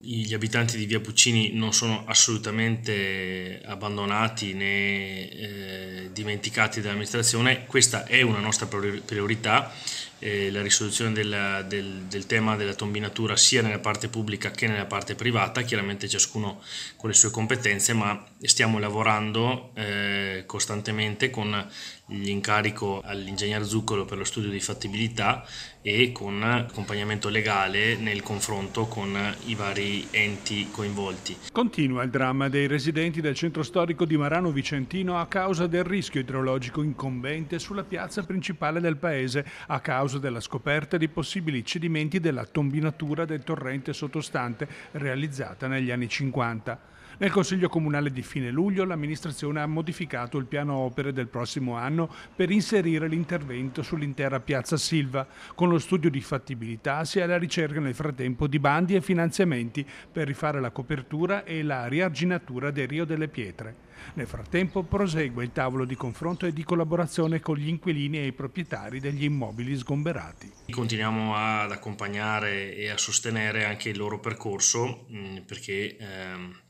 gli abitanti di Via Puccini non sono assolutamente abbandonati né eh, dimenticati dall'amministrazione, questa è una nostra priorità eh, la risoluzione della, del, del, tema della tombinatura sia nella parte pubblica che nella parte privata, chiaramente ciascuno con le sue competenze, ma stiamo lavorando eh, costantemente con l'incarico all'ingegner Zuccolo per lo studio di fattibilità e con accompagnamento legale nel confronto con i vari enti coinvolti. Continua il dramma dei residenti del centro storico di Marano Vicentino a causa del rischio idrologico incombente sulla piazza principale del paese a causa causa della scoperta di possibili cedimenti della tombinatura del torrente sottostante realizzata negli anni 50. Nel Consiglio Comunale di fine luglio l'amministrazione ha modificato il piano opere del prossimo anno per inserire l'intervento sull'intera piazza Silva, con lo studio di fattibilità si è alla ricerca nel frattempo di bandi e finanziamenti per rifare la copertura e la riarginatura del Rio delle Pietre. Nel frattempo prosegue il tavolo di confronto e di collaborazione con gli inquilini e i proprietari degli immobili sgomberati. Continuiamo ad accompagnare e a sostenere anche il loro percorso perché ehm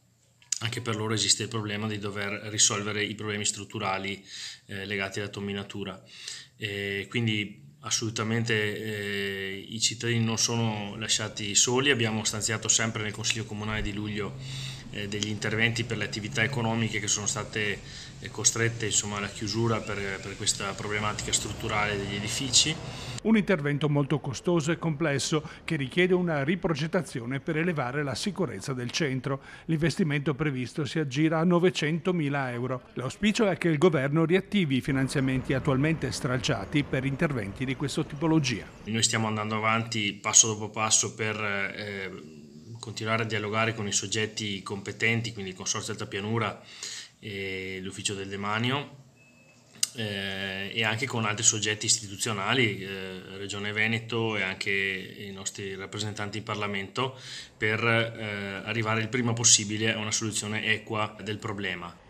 anche per loro esiste il problema di dover risolvere i problemi strutturali eh, legati alla tomminatura. E quindi assolutamente eh, i cittadini non sono lasciati soli, abbiamo stanziato sempre nel Consiglio Comunale di luglio eh, degli interventi per le attività economiche che sono state eh, costrette insomma, alla chiusura per, per questa problematica strutturale degli edifici. Un intervento molto costoso e complesso che richiede una riprogettazione per elevare la sicurezza del centro. L'investimento previsto si aggira a 900.000 euro. L'auspicio è che il governo riattivi i finanziamenti attualmente stralciati per interventi di questa tipologia. Noi stiamo andando avanti passo dopo passo per... Eh, continuare a dialogare con i soggetti competenti, quindi il Consorzio Alta Pianura e l'Ufficio del Demanio eh, e anche con altri soggetti istituzionali, eh, Regione Veneto e anche i nostri rappresentanti in Parlamento per eh, arrivare il prima possibile a una soluzione equa del problema.